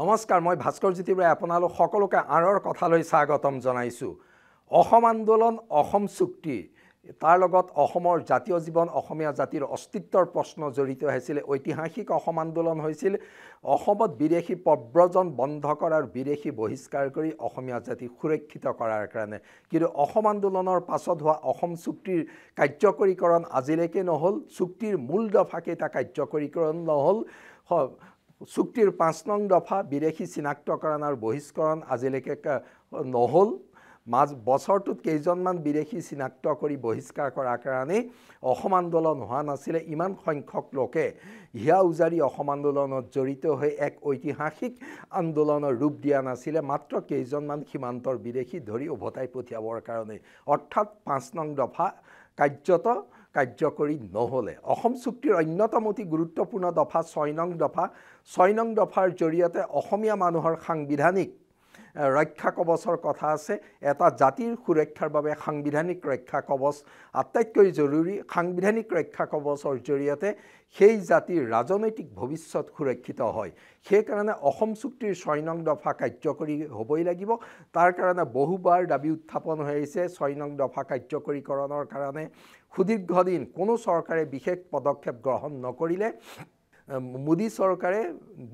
নমস্কাৰ মই ভাস্কৰ জ্যোতি বৰাই আপোনালোক সকলোকে আঁৰৰ কথালৈ স্বাগতম জনাইছোঁ অসম আন্দোলন অসম চুক্তি তাৰ লগত অসমৰ জাতীয় জীৱন অসমীয়া জাতিৰ অস্তিত্বৰ প্ৰশ্ন জড়িত হৈছিল ঐতিহাসিক অসম আন্দোলন হৈছিল অসমত বিদেশী প্ৰব্ৰজন বন্ধ কৰাৰ বিদেশী বহিষ্কাৰ কৰি অসমীয়া জাতি সুৰক্ষিত কৰাৰ কাৰণে কিন্তু অসম আন্দোলনৰ পাছত হোৱা অসম চুক্তিৰ কাৰ্যকৰীকৰণ আজিলৈকে নহ'ল চুক্তিৰ মূল দফাকেইটা কাৰ্যকৰীকৰণ নহ'ল চুক্তিৰ পাঁচ নং দফা বিদেশী চিনাক্তকৰণ আৰু বহিষ্কৰণ আজিলৈকে নহ'ল মাজ বছৰটোত কেইজনমান বিদেশী চিনাক্ত কৰি বহিষ্কাৰ কৰাৰ কাৰণেই অসম আন্দোলন হোৱা নাছিলে ইমান সংখ্যক লোকে হিয়া উজাৰি অসম আন্দোলনত জড়িত হৈ এক ঐতিহাসিক আন্দোলনৰ ৰূপ দিয়া নাছিলে মাত্ৰ কেইজনমান সীমান্তৰ বিদেশী ধৰি উভতাই পঠিয়াবৰ কাৰণে অৰ্থাৎ পাঁচ নং দফা কাৰ্যত কাৰ্যকৰী নহ'লে অসম চুক্তিৰ অন্যতম অতি গুৰুত্বপূৰ্ণ দফা ছয় নং দফা ছয় নং দফাৰ জৰিয়তে অসমীয়া মানুহৰ সাংবিধানিক ৰক্ষা কবচৰ কথা আছে এটা জাতিৰ সুৰক্ষাৰ বাবে সাংবিধানিক ৰক্ষা কবচ আটাইতকৈ জৰুৰী সাংবিধানিক ৰক্ষা কবচৰ জৰিয়তে সেই জাতিৰ ৰাজনৈতিক ভৱিষ্যত সুৰক্ষিত হয় সেইকাৰণে অসম চুক্তিৰ ছয় নং দফা কাৰ্যকৰী হ'বই লাগিব তাৰ কাৰণে বহুবাৰ দাবী উত্থাপন হৈ আহিছে ছয় নং দফা কাৰ্যকৰীকৰণৰ কাৰণে সুদীৰ্ঘদিন কোনো চৰকাৰে বিশেষ পদক্ষেপ গ্ৰহণ নকৰিলে মোদী চৰকাৰে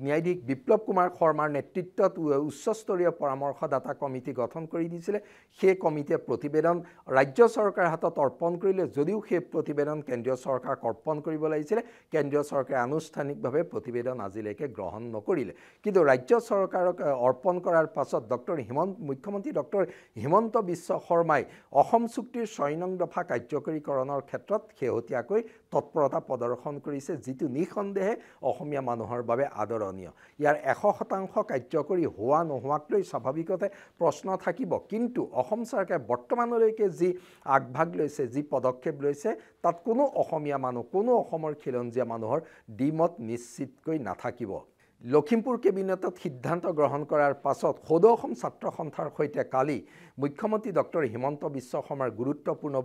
ন্যায়াধীশ বিপ্লৱ কুমাৰ শৰ্মাৰ নেতৃত্বত উচ্চস্তৰীয় পৰামৰ্শদাতা কমিটি গঠন কৰি দিছিলে সেই কমিটিয়ে প্ৰতিবেদন ৰাজ্য চৰকাৰে হাতত অৰ্পণ কৰিলে যদিও সেই প্ৰতিবেদন কেন্দ্ৰীয় চৰকাৰক অৰ্পণ কৰিব লাগিছিলে কেন্দ্ৰীয় চৰকাৰে আনুষ্ঠানিকভাৱে প্ৰতিবেদন আজিলৈকে গ্ৰহণ নকৰিলে কিন্তু ৰাজ্য চৰকাৰক অৰ্পণ কৰাৰ পাছত ডক্টৰ হিমন্ত মুখ্যমন্ত্ৰী ডক্টৰ হিমন্ত বিশ্ব শৰ্মাই অসম চুক্তিৰ ছয় নং দফা কাৰ্যকৰীকৰণৰ ক্ষেত্ৰত শেহতীয়াকৈ তৎপৰতা প্ৰদৰ্শন কৰিছে যিটো নিঃসন্দেহে অসমীয়া মানুহৰ বাবে আদৰণীয় ইয়াৰ এশ শতাংশ কাৰ্যকৰী হোৱা নোহোৱাক লৈ স্বাভাৱিকতে প্ৰশ্ন থাকিব কিন্তু অসম চৰকাৰে বৰ্তমানলৈকে যি আগভাগ লৈছে যি পদক্ষেপ লৈছে তাত কোনো অসমীয়া মানুহ কোনো অসমৰ খিলঞ্জীয়া মানুহৰ দ্বিমত নিশ্চিতকৈ নাথাকিব লখিমপুৰ কেবিনেটত সিদ্ধান্ত গ্ৰহণ কৰাৰ পাছত সদৌ অসম ছাত্ৰ সন্থাৰ সৈতে কালি মুখ্যমন্ত্ৰী ডক্টৰ হিমন্ত বিশ্ব শৰ্মাৰ গুৰুত্বপূৰ্ণ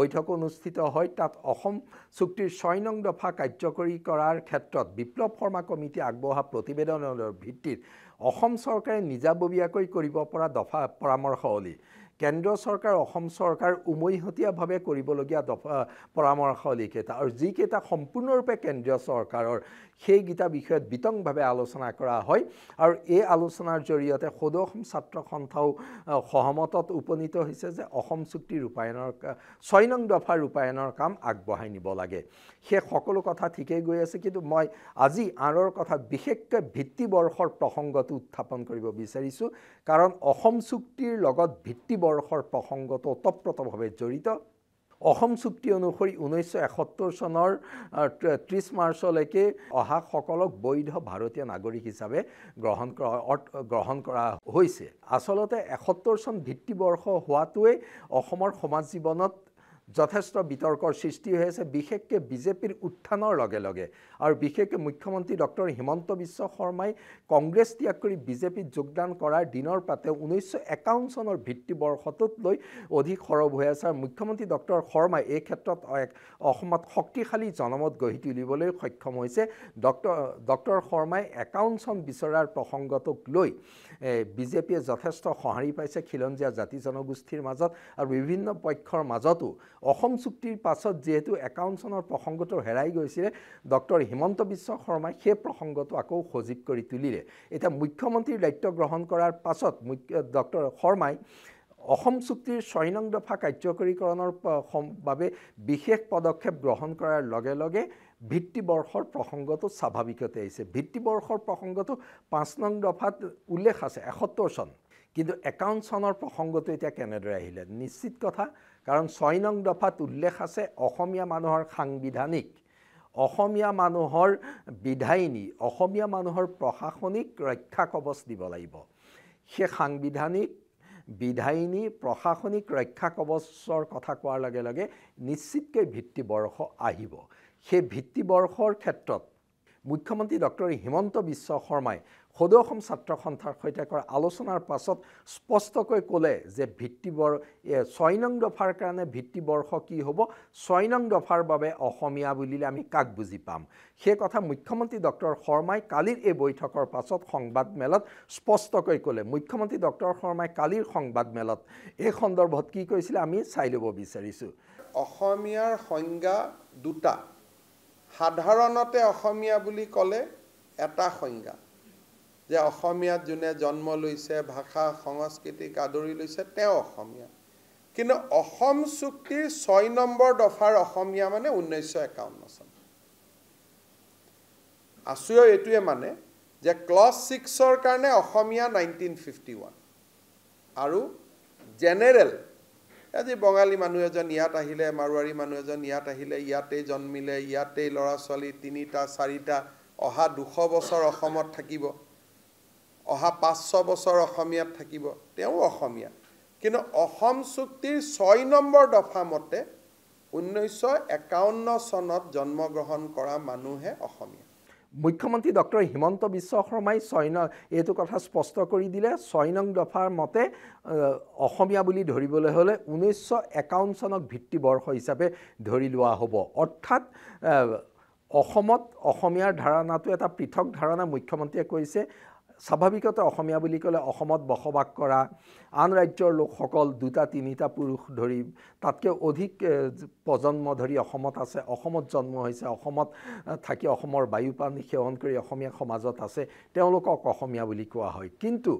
বৈঠক অনুষ্ঠিত হয় তাত অসম চুক্তিৰ ছয় নং দফা কাৰ্যকৰী কৰাৰ ক্ষেত্ৰত বিপ্লৱ শৰ্মা কমিটি আগবঢ়োৱা প্ৰতিবেদনৰ ভিত্তিত অসম চৰকাৰে নিজাববীয়াকৈ কৰিব পৰা দফা পৰামৰ্শৱলী কেন্দ্ৰীয় চৰকাৰ অসম চৰকাৰ উমৈহতীয়াভাৱে কৰিবলগীয়া দফা পৰামৰ্শ যিকেইটা আৰু যিকেইটা সম্পূৰ্ণৰূপে কেন্দ্ৰীয় চৰকাৰৰ সেইকেইটা বিষয়ত বিতংভাৱে আলোচনা কৰা হয় আৰু এই আলোচনাৰ জৰিয়তে সদৌ অসম ছাত্ৰ সন্থাও সহমতত উপনীত হৈছে যে অসম চুক্তি ৰূপায়ণৰ ছয় নং দফা ৰূপায়ণৰ কাম আগবঢ়াই নিব লাগে সেই সকলো কথা ঠিকেই গৈ আছে কিন্তু মই আজি আঁৰৰ কথা বিশেষকৈ ভিত্তিবৰ্ষৰ প্ৰসংগটো উত্থাপন কৰিব বিচাৰিছোঁ কাৰণ অসম চুক্তিৰ লগত ভিত্তি বৰ্ষৰ প্ৰসংগটো ওতপ্ৰোতভাৱে জড়িত অসম চুক্তি অনুসৰি ঊনৈছশ এসত্তৰ চনৰ ত্ৰিছ মাৰ্চলৈকে অহাসকলক বৈধ ভাৰতীয় নাগৰিক হিচাপে গ্ৰহণ কৰা গ্ৰহণ কৰা হৈছে আচলতে এসত্তৰ চন ভিত্তিবৰ্ষ হোৱাটোৱেই অসমৰ সমাজ জীৱনত যথেষ্ট বিতৰ্কৰ সৃষ্টি হৈ আছে বিশেষকৈ বিজেপিৰ উত্থানৰ লগে লগে আৰু বিশেষকৈ মুখ্যমন্ত্ৰী ডক্টৰ হিমন্ত বিশ্ব শৰ্মাই কংগ্ৰেছ ত্যাগ কৰি বিজেপিত যোগদান কৰাৰ দিনৰ পাতে ঊনৈছশ একাৱন্ন চনৰ ভিত্তিবৰ্ষটোত লৈ অধিক সৰব হৈ আছে আৰু মুখ্যমন্ত্ৰী ডক্টৰ শৰ্মাই এই ক্ষেত্ৰত এক অসমত শক্তিশালী জনমত গঢ়ি তুলিবলৈ সক্ষম হৈছে ডক্টৰ ডক্টৰ শৰ্মাই একাৱন্ন চন বিচৰাৰ প্ৰসংগটোক লৈ বিজেপিয়ে যথেষ্ট সঁহাৰি পাইছে খিলঞ্জীয়া জাতি জনগোষ্ঠীৰ মাজত আৰু বিভিন্ন পক্ষৰ মাজতো অসম চুক্তিৰ পাছত যিহেতু একাৱন্ন চনৰ প্ৰসংগটো হেৰাই গৈছিলে ডক্টৰ হিমন্ত বিশ্ব শৰ্মাই সেই প্ৰসংগটো আকৌ সজীৱ কৰি তুলিলে এতিয়া মুখ্যমন্ত্ৰীৰ দায়িত্ব গ্ৰহণ কৰাৰ পাছত মুখ্য ডক্টৰ শৰ্মাই অসম চুক্তিৰ ছয় নং দফা কাৰ্যকৰীকৰণৰ বাবে বিশেষ পদক্ষেপ গ্ৰহণ কৰাৰ লগে লগে ভিত্তিবৰ্ষৰ প্ৰসংগটো স্বাভাৱিকতে আহিছে ভিত্তিবৰ্ষৰ প্ৰসংগটো পাঁচ নং দফাত উল্লেখ আছে এসত্তৰ চন কিন্তু একাৱন্ন চনৰ প্ৰসংগটো এতিয়া কেনেদৰে আহিলে নিশ্চিত কথা কাৰণ ছয় নং দফাত উল্লেখ আছে অসমীয়া মানুহৰ সাংবিধানিক অসমীয়া মানুহৰ বিধায়িনী অসমীয়া মানুহৰ প্ৰশাসনিক ৰক্ষা কবচ দিব লাগিব সেই সাংবিধানিক বিধায়িনী প্ৰশাসনিক ৰক্ষা কবচৰ কথা কোৱাৰ লগে লগে নিশ্চিতকৈ ভিত্তিবৰ্ষ আহিব সেই ভিত্তিবৰ্ষৰ ক্ষেত্ৰত মুখ্যমন্ত্ৰী ডক্টৰ হিমন্ত বিশ্ব শৰ্মাই সদৌ অসম ছাত্ৰ সন্থাৰ সৈতে কৰা আলোচনাৰ পাছত স্পষ্টকৈ ক'লে যে ভিত্তি বৰ ছয় নং দফাৰ কাৰণে ভিত্তিবৰ্ষ কি হ'ব ছয় নং দফাৰ বাবে অসমীয়া বুলিলে আমি কাক বুজি পাম সেই কথা মুখ্যমন্ত্ৰী ডক্টৰ শৰ্মাই কালিৰ এই বৈঠকৰ পাছত সংবাদমেলত স্পষ্টকৈ ক'লে মুখ্যমন্ত্ৰী ডক্টৰ শৰ্মাই কালিৰ সংবাদমেলত এই সন্দৰ্ভত কি কৈছিলে আমি চাই ল'ব বিচাৰিছোঁ অসমীয়াৰ সংজ্ঞা দুটা সাধাৰণতে অসমীয়া বুলি ক'লে এটা সংজ্ঞা যে অসমীয়াত যোনে জন্ম লৈছে ভাষা সংস্কৃতিক আদৰি লৈছে তেওঁ অসমীয়া কিন্তু অসম চুক্তিৰ ছয় নম্বৰ দফাৰ অসমীয়া মানে ঊনৈছশ একাৱন্ন চন আছোঁ এইটোৱে মানে যে ক্লছ ছিক্সৰ কাৰণে অসমীয়া নাইনটিন ফিফটি ওৱান আৰু জেনেৰেল আজি বঙালী মানুহ এজন ইয়াত আহিলে মাৰোৱাৰী মানুহ এজন ইয়াত আহিলে ইয়াতেই জন্মিলে ইয়াতেই ল'ৰা ছোৱালী তিনিটা চাৰিটা অহা দুশ বছৰ অসমত থাকিব অহা পাঁচ বছৰ অসমীয়াত থাকিব তেওঁ অসমীয়া কিন্তু অসম চুক্তিৰ ছয় নম্বৰ দফা মতে ঊনৈছশ একাৱন্ন চনত জন্মগ্ৰহণ কৰা মানুহে অসমীয়া মুখ্যমন্ত্ৰী ডক্টৰ হিমন্ত বিশ্ব শৰ্মাই ছয় এইটো কথা স্পষ্ট কৰি দিলে ছয় নং দফাৰ মতে অসমীয়া বুলি ধৰিবলৈ হ'লে ঊনৈছশ একাৱন্ন চনক বৰ্ষ হিচাপে ধৰি লোৱা হ'ব অৰ্থাৎ অসমত অসমীয়াৰ ধাৰণাটো এটা পৃথক ধাৰণা মুখ্যমন্ত্ৰীয়ে কৈছে স্বাভাৱিকতে অসমীয়া বুলি ক'লে অসমত বসবাস কৰা আন ৰাজ্যৰ লোকসকল দুটা তিনিটা পুৰুষ ধৰি তাতকৈ অধিক প্ৰজন্ম ধৰি অসমত আছে অসমত জন্ম হৈছে অসমত থাকি অসমৰ বায়ুপানী সেৱন কৰি অসমীয়া সমাজত আছে তেওঁলোকক অসমীয়া বুলি কোৱা হয় কিন্তু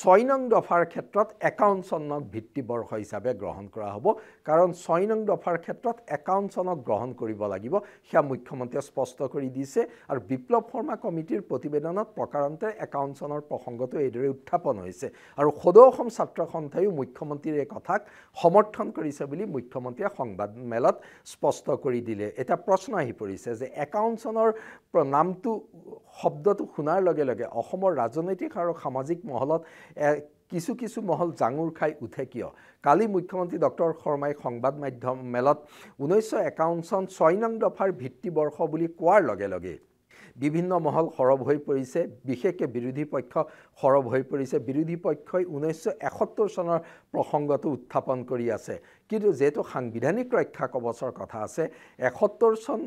ছয় নং দফাৰ ক্ষেত্ৰত একাৱন্ন চনক ভিত্তিবৰ্ষ হিচাপে গ্ৰহণ কৰা হ'ব কাৰণ ছয় নং দফাৰ ক্ষেত্ৰত একাৱন্ন চনক গ্ৰহণ কৰিব লাগিব সেয়া মুখ্যমন্ত্ৰীয়ে স্পষ্ট কৰি দিছে আৰু বিপ্লৱ শৰ্মা কমিটিৰ প্ৰতিবেদনত প্ৰকাৰণতে একাৱন্ন নিৰ্বাচনৰ প্ৰসংগটো এইদৰে উত্থাপন হৈছে আৰু সদৌ অসম ছাত্ৰ সন্থায়ো মুখ্যমন্ত্ৰীৰ এই কথাক সমৰ্থন কৰিছে বুলি মুখ্যমন্ত্ৰীয়ে সংবাদ মেলত স্পষ্ট কৰি দিলে এটা প্ৰশ্ন আহি পৰিছে যে একাউণ্ট নামটো শব্দটো শুনাৰ লগে লগে অসমৰ ৰাজনৈতিক আৰু সামাজিক মহলত কিছু কিছু মহল জাঙুৰ খাই উঠে কিয় কালি মুখ্যমন্ত্ৰী ডক্টৰ শৰ্মাই সংবাদ মাধ্যম মেলত ঊনৈছশ একাৱন্ন চন ছয় নং দফাৰ ভিত্তিবৰ্ষ বুলি কোৱাৰ লগে লগেই বিভিন্ন মহল সৰব হৈ পৰিছে বিশেষকৈ বিৰোধী পক্ষ সৰব হৈ পৰিছে বিৰোধী পক্ষই ঊনৈছশ এসত্তৰ চনৰ প্ৰসংগটো উত্থাপন কৰি আছে কিন্তু যিহেতু সাংবিধানিক ৰক্ষা কবচৰ কথা আছে এসত্তৰ চন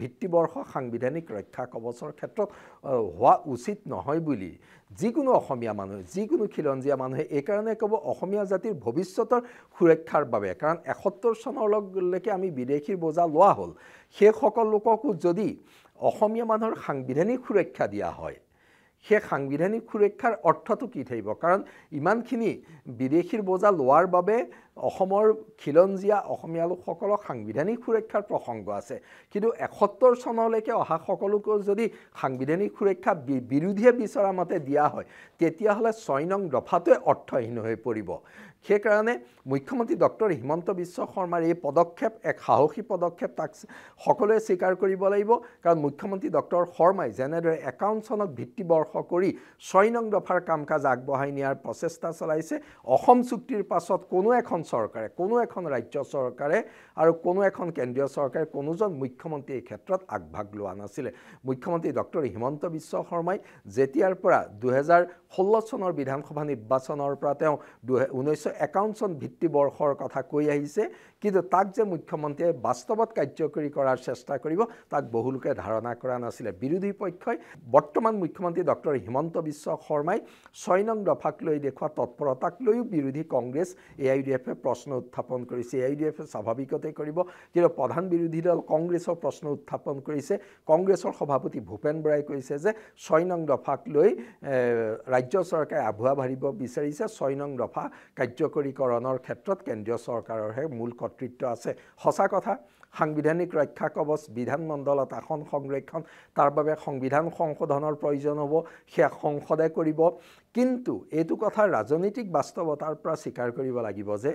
ভিত্তিবৰ্ষ সাংবিধানিক ৰক্ষা কবচৰ ক্ষেত্ৰত হোৱা উচিত নহয় বুলি যিকোনো অসমীয়া মানুহে যিকোনো খিলঞ্জীয়া মানুহে এইকাৰণে ক'ব অসমীয়া জাতিৰ ভৱিষ্যতৰ সুৰক্ষাৰ বাবে কাৰণ এসত্তৰ চনলৈকে আমি বিদেশীৰ বোজা লোৱা হ'ল সেইসকল লোককো যদি অসমীয়া মানুহৰ সাংবিধানিক সুৰক্ষা দিয়া হয় সেই সাংবিধানিক সুৰক্ষাৰ অৰ্থটো কি থাকিব কাৰণ ইমানখিনি বিদেশীৰ বোজা লোৱাৰ বাবে অসমৰ খিলঞ্জীয়া অসমীয়া লোকসকলক সাংবিধানিক সুৰক্ষাৰ প্ৰসংগ আছে কিন্তু এসত্তৰ চনলৈকে অহা সকলোকো যদি সাংবিধানিক সুৰক্ষা বি বিৰোধীয়ে বিচৰা মতে দিয়া হয় তেতিয়াহ'লে ছয় নং দফাটোৱে অৰ্থহীন হৈ পৰিব সেইকাৰণে মুখ্যমন্ত্ৰী ডক্টৰ হিমন্ত বিশ্ব শৰ্মাৰ এই পদক্ষেপ এক সাহসী পদক্ষেপ তাক সকলোৱে স্বীকাৰ কৰিব লাগিব কাৰণ মুখ্যমন্ত্ৰী ডক্টৰ শৰ্মাই যেনেদৰে একাউণ্ট চনক ভিত্তিবৰ্ষ কৰি ছয় নং দফাৰ কাম কাজ আগবঢ়াই নিয়াৰ প্ৰচেষ্টা চলাইছে অসম চুক্তিৰ পাছত কোনো এখন এখন চৰকাৰে কোনো এখন ৰাজ্য চৰকাৰে আৰু কোনো এখন কেন্দ্ৰীয় চৰকাৰে কোনোজন মুখ্যমন্ত্ৰী এই ক্ষেত্ৰত আগভাগ লোৱা নাছিলে মুখ্যমন্ত্ৰী ডক্টৰ হিমন্ত বিশ্ব শৰ্মাই যেতিয়াৰ পৰা দুহেজাৰ ষোল্ল চনৰ বিধানসভা নিৰ্বাচনৰ পৰা তেওঁ ঊনৈছশ একাৱন্ন চন বৰ্ষৰ কথা কৈ আহিছে কিন্তু তাক যে মুখ্যমন্ত্ৰীয়ে বাস্তৱত কাৰ্যকৰী কৰাৰ চেষ্টা কৰিব তাক বহুলোকে ধাৰণা কৰা নাছিলে বিৰোধী পক্ষই বৰ্তমান মুখ্যমন্ত্ৰী ডক্টৰ হিমন্ত বিশ্ব শৰ্মাই ছয় নং দফাক লৈ দেখুওৱা তৎপৰতাক লৈও বিৰোধী Congress A I D F এফে প্ৰশ্ন উত্থাপন কৰিছে এ আই ডি এফে স্বাভাৱিকতে কৰিব কিন্তু প্ৰধান বিৰোধী দল কংগ্ৰেছৰ প্ৰশ্ন উত্থাপন কৰিছে কংগ্ৰেছৰ সভাপতি ভূপেন বৰাই কৈছে যে ছয় নং দফাক লৈ ৰাজ্য চৰকাৰে আভুৱা ভাৰিব বিচাৰিছে ছয় নং দফা কাৰ্যকৰীকৰণৰ ক্ষেত্ৰত কেন্দ্ৰীয় চৰকাৰৰহে মূল কৰ্তৃত্ব আছে সঁচা কথা সাংবিধানিক ৰক্ষা কবচ বিধানমণ্ডলত আসন সংৰক্ষণ তাৰ বাবে সংবিধান সংশোধনৰ প্ৰয়োজন হ'ব সেয়া সংসদে কৰিব কিন্তু এইটো কথা ৰাজনৈতিক বাস্তৱতাৰ পৰা স্বীকাৰ কৰিব লাগিব যে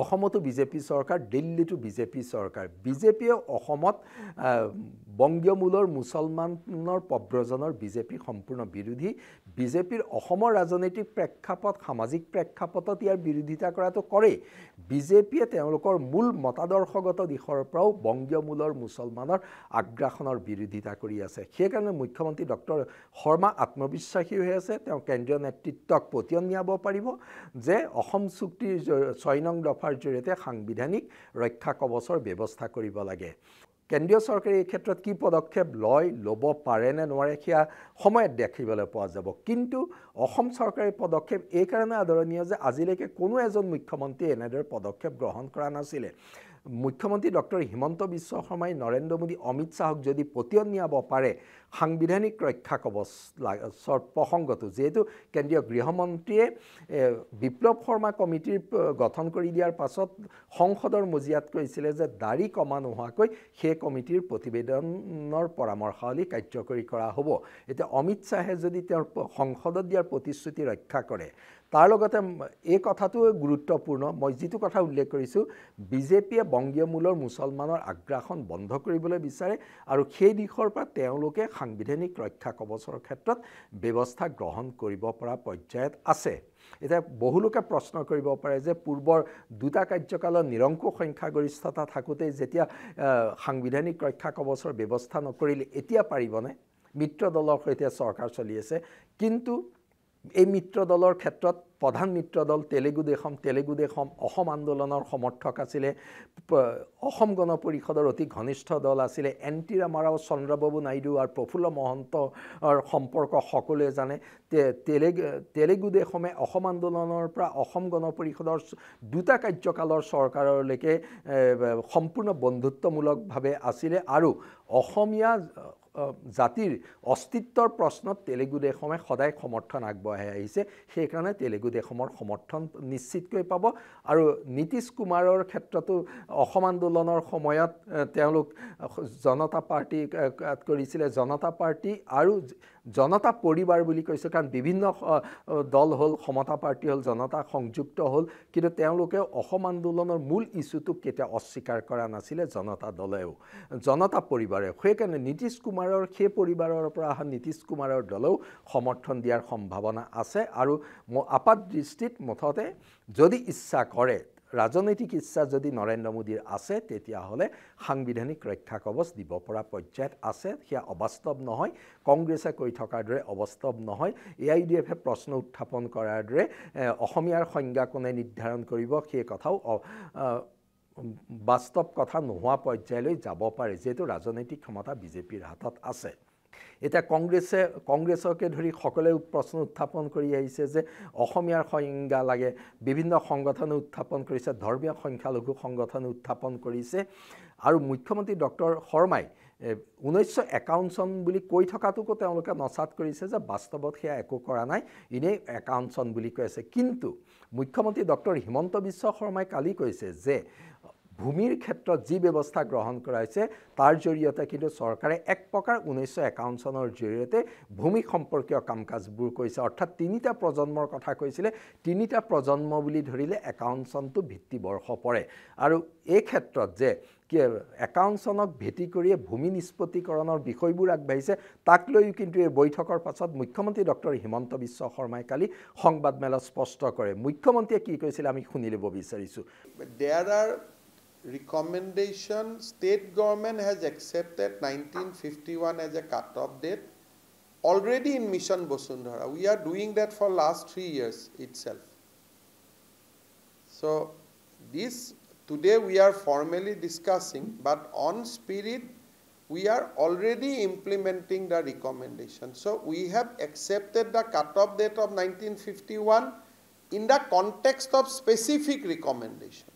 অসমতো বিজেপি চৰকাৰ দিল্লীতো বিজেপি চৰকাৰ বিজেপিয়ে অসমত বংগীয় মূলৰ মুছলমানৰ প্ৰব্ৰজনৰ বিজেপি সম্পূৰ্ণ বিৰোধী বিজেপিৰ অসমৰ ৰাজনৈতিক প্ৰেক্ষাপট সামাজিক প্ৰেক্ষাপটত ইয়াৰ বিৰোধিতা কৰাটো কৰেই বিজেপিয়ে তেওঁলোকৰ মূল মতাদৰ্শগত দিশৰ পৰাও বংগীয় মূলৰ মুছলমানৰ আগ্ৰাসনৰ বিৰোধিতা কৰি আছে সেইকাৰণে মুখ্যমন্ত্ৰী ডক্টৰ শৰ্মা আত্মবিশ্বাসী হৈ আছে তেওঁ কেন্দ্ৰীয় নেতৃত্বক পতিয়ন নিয়াব পাৰিব যে অসম চুক্তিৰ ছয় নং দফা দফাৰ জৰিয়তে সাংবিধানিক ৰক্ষা কবচৰ ব্যৱস্থা কৰিব লাগে কেন্দ্ৰীয় চৰকাৰে এই ক্ষেত্ৰত কি পদক্ষেপ লয় ল'ব পাৰে নে নোৱাৰে সেয়া সময়ত দেখিবলৈ পোৱা যাব কিন্তু অসম চৰকাৰে পদক্ষেপ এইকাৰণে আদৰণীয় যে আজিলৈকে কোনো এজন মুখ্যমন্ত্ৰীয়ে এনেদৰে পদক্ষেপ গ্ৰহণ কৰা নাছিলে মুখ্যমন্ত্ৰী ডক্টৰ হিমন্ত বিশ্ব শৰ্মাই নৰেন্দ্ৰ মোদী অমিত শ্বাহক যদি পতিয়ন নিয়াব পাৰে সাংবিধানিক ৰক্ষা কবচ লাগে প্ৰসংগটো যিহেতু কেন্দ্ৰীয় গৃহমন্ত্ৰীয়ে বিপ্লৱ শৰ্মা কমিটিৰ গঠন কৰি দিয়াৰ পাছত সংসদৰ মজিয়াত কৈছিলে যে দাড়ি কমা নোহোৱাকৈ সেই কমিটিৰ প্ৰতিবেদনৰ পৰামৰ্শাৱলী কাৰ্যকৰী কৰা হ'ব এতিয়া অমিত শ্বাহে যদি তেওঁৰ সংসদত দিয়াৰ প্ৰতিশ্ৰুতি ৰক্ষা কৰে তাৰ লগতে এই কথাটো গুৰুত্বপূৰ্ণ মই যিটো কথা উল্লেখ কৰিছোঁ বিজেপিয়ে বংগীয় মূলৰ মুছলমানৰ আগ্ৰাসন বন্ধ কৰিবলৈ বিচাৰে আৰু সেই দিশৰ পৰা তেওঁলোকে সাংবিধানিক ৰক্ষা কবচৰ ক্ষেত্ৰত ব্যৱস্থা গ্ৰহণ কৰিব পৰা পৰ্যায়ত আছে এতিয়া বহুলোকে প্ৰশ্ন কৰিব পাৰে যে পূৰ্বৰ দুটা কাৰ্যকালৰ নিৰংকুশ সংখ্যাগৰিষ্ঠতা থাকোঁতেই যেতিয়া সাংবিধানিক ৰক্ষা কবচৰ ব্যৱস্থা নকৰিলে এতিয়া পাৰিবনে মিত্ৰ দলৰ সৈতে চৰকাৰ চলি আছে কিন্তু এই মিত্ৰ দলৰ ক্ষেত্ৰত প্ৰধান মিত্ৰ দল তেলেগু দেশম তেলেগু দেশম অসম আন্দোলনৰ সমৰ্থক আছিলে অসম গণ পৰিষদৰ অতি ঘনিষ্ঠ দল আছিলে এন টি ৰামাৰাও চন্দ্ৰবাবু নাইডু আৰু প্ৰফুল্ল মহন্তৰ সম্পৰ্ক সকলোৱে জানে তেলেগু তেলেগু দেশমে অসম আন্দোলনৰ পৰা অসম গণ পৰিষদৰ দুটা কাৰ্যকালৰ চৰকাৰলৈকে সম্পূৰ্ণ বন্ধুত্বমূলকভাৱে আছিলে আৰু অসমীয়া জাতিৰ অস্তিত্বৰ প্ৰশ্নত তেলেগু দেশমে সদায় সমৰ্থন আগবঢ়াই আহিছে সেইকাৰণে তেলেগু দেশমৰ সমৰ্থন নিশ্চিতকৈ পাব আৰু নীতিশ কুমাৰৰ ক্ষেত্ৰতো অসম আন্দোলনৰ সময়ত তেওঁলোক জনতা পাৰ্টি কৰিছিলে জনতা পাৰ্টি আৰু জনতা পৰিবাৰ বুলি কৈছে কাৰণ বিভিন্ন দল হ'ল সমতা পাৰ্টি হ'ল জনতা সংযুক্ত হ'ল কিন্তু তেওঁলোকে অসম আন্দোলনৰ মূল ইছ্যুটোক কেতিয়াও অস্বীকাৰ কৰা নাছিলে জনতা দলেও জনতা পৰিবাৰে সেইকাৰণে নীতিশ কুমাৰৰ সেই পৰিবাৰৰ পৰা অহা নীতিশ কুমাৰৰ দলেও সমৰ্থন দিয়াৰ সম্ভাৱনা আছে আৰু আপাত দৃষ্টিত মুঠতে যদি ইচ্ছা কৰে ৰাজনৈতিক ইচ্ছা যদি নৰেন্দ্ৰ মোদীৰ আছে তেতিয়াহ'লে সাংবিধানিক ৰক্ষা কবচ দিব পৰা পৰ্যায়ত আছে সেয়া অবাস্তৱ নহয় কংগ্ৰেছে কৈ থকাৰ দৰে অবাস্তৱ নহয় এ আই ডি এফে প্ৰশ্ন উত্থাপন কৰাৰ দৰে অসমীয়াৰ সংজ্ঞা কোনে নিৰ্ধাৰণ কৰিব সেই কথাও বাস্তৱ কথা নোহোৱা পৰ্যায়লৈ যাব পাৰে যিহেতু ৰাজনৈতিক ক্ষমতা বিজেপিৰ হাতত আছে এতিয়া কংগ্ৰেছে কংগ্ৰেছকে ধৰি সকলোৱে প্ৰশ্ন উত্থাপন কৰি আহিছে যে অসমীয়াৰ সংজ্ঞা লাগে বিভিন্ন সংগঠনে উত্থাপন কৰিছে ধৰ্মীয় সংখ্যালঘু সংগঠনে উত্থাপন কৰিছে আৰু মুখ্যমন্ত্ৰী ডক্টৰ শৰ্মাই ঊনৈছশ একাৱন্ন চন বুলি কৈ থকাটোকো তেওঁলোকে নচাত কৰিছে যে বাস্তৱত সেয়া একো কৰা নাই এনেই একাৱন্ন চন বুলি কৈ আছে কিন্তু মুখ্যমন্ত্ৰী ডক্টৰ হিমন্ত বিশ্ব শৰ্মাই কালি কৈছে যে ভূমিৰ ক্ষেত্ৰত যি ব্যৱস্থা গ্ৰহণ কৰাইছে তাৰ জৰিয়তে কিন্তু চৰকাৰে এক প্ৰকাৰ ঊনৈছশ একাৱন্ন চনৰ জৰিয়তে ভূমি সম্পৰ্কীয় কাম কাজবোৰ কৰিছে অৰ্থাৎ তিনিটা প্ৰজন্মৰ কথা কৈছিলে তিনিটা প্ৰজন্ম বুলি ধৰিলে একাৱন্ন চনটো ভিত্তিবৰ্ষ পৰে আৰু এই ক্ষেত্ৰত যে একাৱন্ন চনক ভেটি কৰিয়ে ভূমি নিষ্পত্তিকৰণৰ বিষয়বোৰ আগবাঢ়িছে তাক লৈও কিন্তু এই বৈঠকৰ পাছত মুখ্যমন্ত্ৰী ডক্টৰ হিমন্ত বিশ্ব শৰ্মাই কালি সংবাদমেলত স্পষ্ট কৰে মুখ্যমন্ত্ৰীয়ে কি কৈছিলে আমি শুনি ল'ব বিচাৰিছোঁ there are recommendation state government has accepted 1951 as a cut-off date already in mission Bosundhara, We are doing that for last three years itself. So this today we are formally discussing, but on spirit we are already implementing the recommendation. So we have accepted the cut-off date of 1951 in the context of specific recommendation.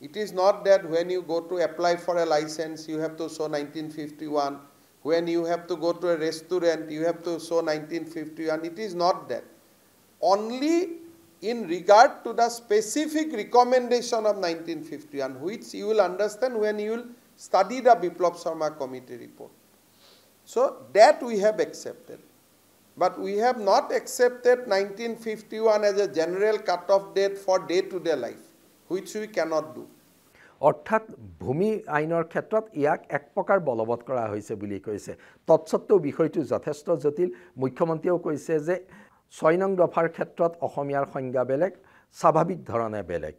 It is not that when you go to apply for a license, you have to show 1951. When you have to go to a restaurant, you have to show 1951. It is not that. Only in regard to the specific recommendation of 1951, which you will understand when you will study the Biplab Sharma committee report. So that we have accepted. But we have not accepted 1951 as a general cut-off date for day-to-day -day life. Which we cannot do অৰ্থাৎ ভূমি আইনৰ ক্ষেত্ৰত ইয়াক এক প্ৰকাৰ বলবৎ কৰা হৈছে বুলি কৈছে তৎসত্বেও বিষয়টো যথেষ্ট জটিল মুখ্যমন্ত্ৰীয়েও কৈছে যে ছয় নং দফাৰ ক্ষেত্ৰত অসমীয়াৰ সংজ্ঞা বেলেগ স্বাভাৱিক ধৰণে বেলেগ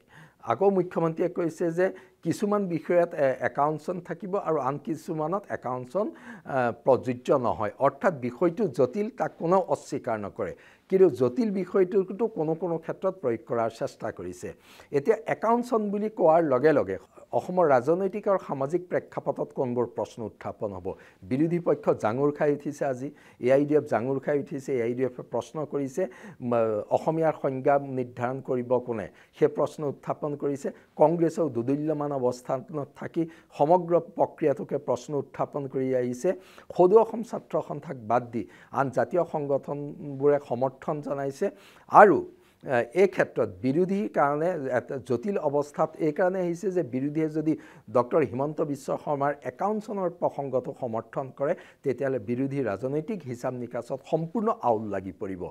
আকৌ মুখ্যমন্ত্ৰীয়ে কৈছে যে কিছুমান বিষয়ত একাউণ্টচন থাকিব আৰু আন কিছুমানত একাউণ্টচন প্ৰযোজ্য নহয় অৰ্থাৎ বিষয়টো জটিল তাক কোনেও অস্বীকাৰ নকৰে কিন্তু জটিল বিষয়টোতো কোনো কোনো ক্ষেত্ৰত প্ৰয়োগ কৰাৰ চেষ্টা কৰিছে এতিয়া একাউণ্টচন বুলি কোৱাৰ লগে লগে অসমৰ ৰাজনৈতিক আৰু সামাজিক প্ৰেক্ষাপটত কোনবোৰ প্ৰশ্ন উত্থাপন হ'ব বিৰোধী পক্ষ জাঙুৰ খাই উঠিছে আজি এ আই ডি এফ জাঙুৰ খাই উঠিছে এ আই ডি এফে প্ৰশ্ন কৰিছে অসমীয়াৰ সংজ্ঞা নিৰ্ধাৰণ কৰিব কোনে সেই প্ৰশ্ন উত্থাপন কৰিছে কংগ্ৰেছেও দুদুল্যমান অৱস্থানত থাকি সমগ্ৰ প্ৰক্ৰিয়াটোকে প্ৰশ্ন উত্থাপন কৰি আহিছে সদৌ অসম ছাত্ৰ সন্থাক বাদ দি আন জাতীয় সংগঠনবোৰে সমৰ্থন জনাইছে আৰু এই ক্ষেত্ৰত বিৰোধীৰ কাৰণে এটা জটিল অৱস্থাত এইকাৰণে আহিছে যে বিৰোধীয়ে যদি ডক্টৰ হিমন্ত বিশ্ব শৰ্মাৰ একাউণ্টচনৰ প্ৰসংগটো সমৰ্থন কৰে তেতিয়াহ'লে বিৰোধী ৰাজনৈতিক হিচাপ নিকাচত সম্পূৰ্ণ আউল লাগি পৰিব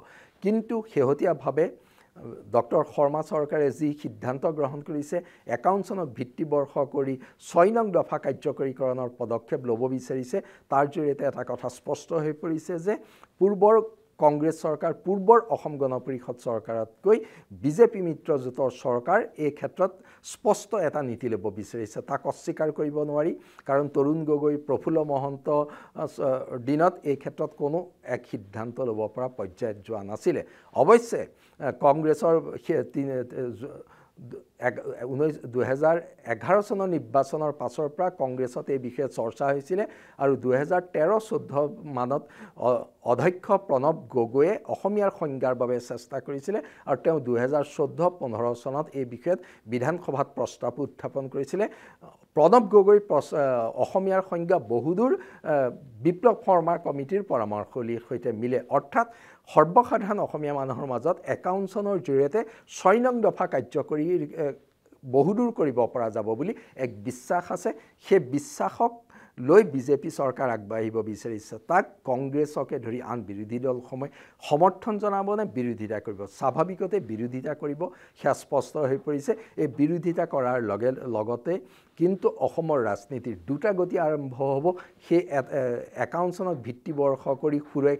কিন্তু শেহতীয়াভাৱে ডক্টৰ শৰ্মা চৰকাৰে যি সিদ্ধান্ত গ্ৰহণ কৰিছে একাউণ্টচনক ভিত্তিবৰ্ষ কৰি ছয় নং দফা কাৰ্যকৰীকৰণৰ পদক্ষেপ ল'ব বিচাৰিছে তাৰ জৰিয়তে এটা কথা স্পষ্ট হৈ পৰিছে যে পূৰ্বৰ কংগ্ৰেছ চৰকাৰ পূৰ্বৰ অসম গণ পৰিষদ চৰকাৰতকৈ বিজেপি মিত্ৰজোঁটৰ চৰকাৰ এই ক্ষেত্ৰত স্পষ্ট এটা নীতি ল'ব বিচাৰিছে তাক অস্বীকাৰ কৰিব নোৱাৰি কাৰণ তৰুণ গগৈ প্ৰফুল্ল মহন্ত দিনত এই ক্ষেত্ৰত কোনো এক সিদ্ধান্ত ল'ব পৰা পৰ্যায়ত যোৱা নাছিলে অৱশ্যে কংগ্ৰেছৰ দুহেজাৰ এঘাৰ চনৰ নিৰ্বাচনৰ পাছৰ পৰা কংগ্ৰেছত এই বিষয়ে চৰ্চা হৈছিলে আৰু দুহেজাৰ তেৰ চৈধ্য মানত অধ্যক্ষ প্ৰণৱ গগৈয়ে অসমীয়াৰ সংজ্ঞাৰ বাবে চেষ্টা কৰিছিলে আৰু তেওঁ দুহেজাৰ চৈধ্য পোন্ধৰ চনত এই বিষয়ত বিধানসভাত প্ৰস্তাৱ উত্থাপন কৰিছিলে প্ৰণৱ গগৈ অসমীয়াৰ সংজ্ঞা বহুদূৰ বিপ্লৱ শৰ্মা কমিটিৰ পৰামৰ্শলীৰ সৈতে মিলে অৰ্থাৎ সৰ্বসাধাৰণ অসমীয়া মানুহৰ মাজত একাউঞ্চনৰ জৰিয়তে ছয় নং দফা কাৰ্যকৰী বহুদূৰ কৰিব পৰা যাব বুলি এক বিশ্বাস আছে সেই বিশ্বাসক লৈ বিজেপি চৰকাৰ আগবাঢ়িব বিচাৰিছে তাক কংগ্ৰেছকে ধৰি আন বিৰোধী দলসমূহে সমৰ্থন জনাবনে বিৰোধিতা কৰিব স্বাভাৱিকতে বিৰোধিতা কৰিব সেয়া স্পষ্ট হৈ পৰিছে এই বিৰোধিতা কৰাৰ লগে লগতে কিন্তু অসমৰ ৰাজনীতিৰ দুটা গতি আৰম্ভ হ'ব সেই একাউঞ্চনত ভিত্তিবৰ্ষ কৰি সুৰে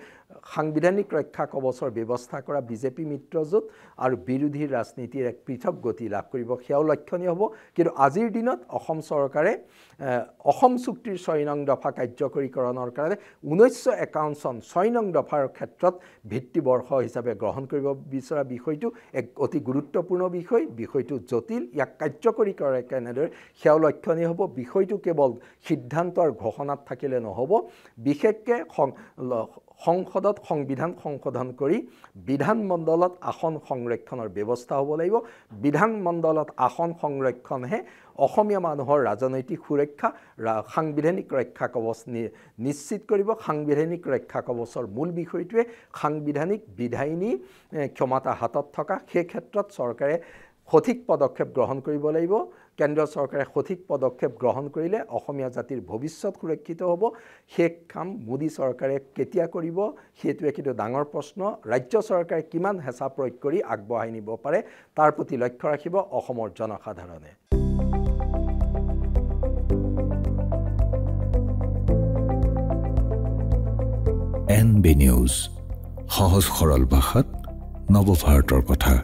সাংবিধানিক ৰক্ষা কবচৰ ব্যৱস্থা কৰা বিজেপি মিত্ৰজোঁট আৰু বিৰোধী ৰাজনীতিৰ এক পৃথক গতি লাভ কৰিব সেয়াও লক্ষণীয় হ'ব কিন্তু আজিৰ দিনত অসম চৰকাৰে অসম চুক্তিৰ ছয় নং দফা কাৰ্যকৰীকৰণৰ কাৰণে ঊনৈছশ একাৱন্ন চন ছয় নং দফাৰ ক্ষেত্ৰত ভিত্তিবৰ্ষ হিচাপে গ্ৰহণ কৰিব বিচৰা বিষয়টো এক অতি গুৰুত্বপূৰ্ণ বিষয় বিষয়টো জটিল ইয়াক কাৰ্যকৰী কৰে কেনেদৰে সেয়াও লক্ষণীয় হ'ব বিষয়টো কেৱল সিদ্ধান্তৰ ঘোষণাত থাকিলে নহ'ব বিশেষকৈ সংসদত সংবিধান সংশোধন কৰি বিধানমণ্ডলত আসন সংৰক্ষণৰ ব্যৱস্থা হ'ব লাগিব বিধানমণ্ডলত আসন সংৰক্ষণহে অসমীয়া মানুহৰ ৰাজনৈতিক সুৰক্ষা সাংবিধানিক ৰক্ষা কবচ নিশ্চিত কৰিব সাংবিধানিক ৰক্ষা কবচৰ মূল বিষয়টোৱে সাংবিধানিক বিধায়িনী ক্ষমতা হাতত থকা সেই ক্ষেত্ৰত চৰকাৰে সঠিক পদক্ষেপ গ্ৰহণ কৰিব লাগিব কেন্দ্ৰীয় চৰকাৰে সঠিক পদক্ষেপ গ্ৰহণ কৰিলে অসমীয়া জাতিৰ ভৱিষ্যত সুৰক্ষিত হ'ব সেই কাম মোদী চৰকাৰে কেতিয়া কৰিব সেইটোৱে কিন্তু ডাঙৰ প্ৰশ্ন ৰাজ্য চৰকাৰে কিমান হেঁচা প্ৰয়োগ কৰি আগবঢ়াই নিব পাৰে তাৰ প্ৰতি লক্ষ্য ৰাখিব অসমৰ জনসাধাৰণে এন বি নিউজ সহজ সৰল ভাষাত নৱ ভাৰতৰ কথা